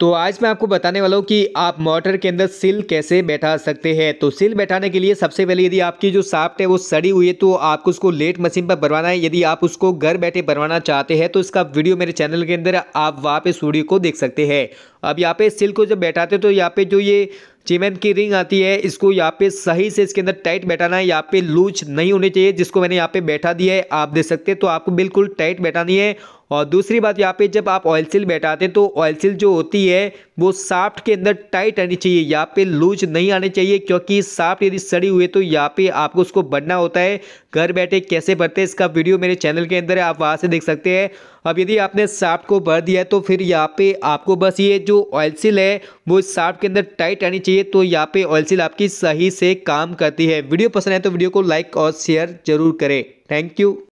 तो आज मैं आपको बताने वाला हूँ कि आप मोटर के अंदर सिल कैसे बैठा सकते हैं तो सिल बैठाने के लिए सबसे पहले यदि आपकी जो साफ्ट है वो सड़ी हुई है तो आपको उसको लेट मशीन पर बनवाना है यदि आप उसको घर बैठे बनवाना चाहते हैं तो इसका वीडियो मेरे चैनल के अंदर आप वहाँ पे स्टूडियो को देख सकते हैं अब यहाँ पे सिल को जब बैठाते तो यहाँ पे जो ये चीमेन की रिंग आती है इसको यहाँ पे सही से इसके अंदर टाइट बैठाना है यहाँ पे लूज नहीं होनी चाहिए जिसको मैंने यहाँ पे बैठा दिया है आप देख सकते हैं तो आपको बिल्कुल टाइट बैठानी है और दूसरी बात यहाँ पे जब आप ऑयल सील बैठाते हैं तो ऑयल सील जो होती है वो साफ्ट के अंदर टाइट आनी चाहिए यहाँ पे लूज नहीं आने चाहिए क्योंकि साफ्ट यदि सड़ी हुई है तो यहाँ पे आपको उसको बनना होता है घर बैठे कैसे भरते हैं इसका वीडियो मेरे चैनल के अंदर है आप वहाँ से देख सकते हैं अब यदि आपने साफ्ट को भर दिया है तो फिर यहाँ पे आपको बस ये जो ऑयल सील है वो साफ्ट के अंदर टाइट आनी चाहिए तो यहाँ पे ऑयल सील आपकी सही से काम करती है वीडियो पसंद है तो वीडियो को लाइक और शेयर जरूर करें थैंक यू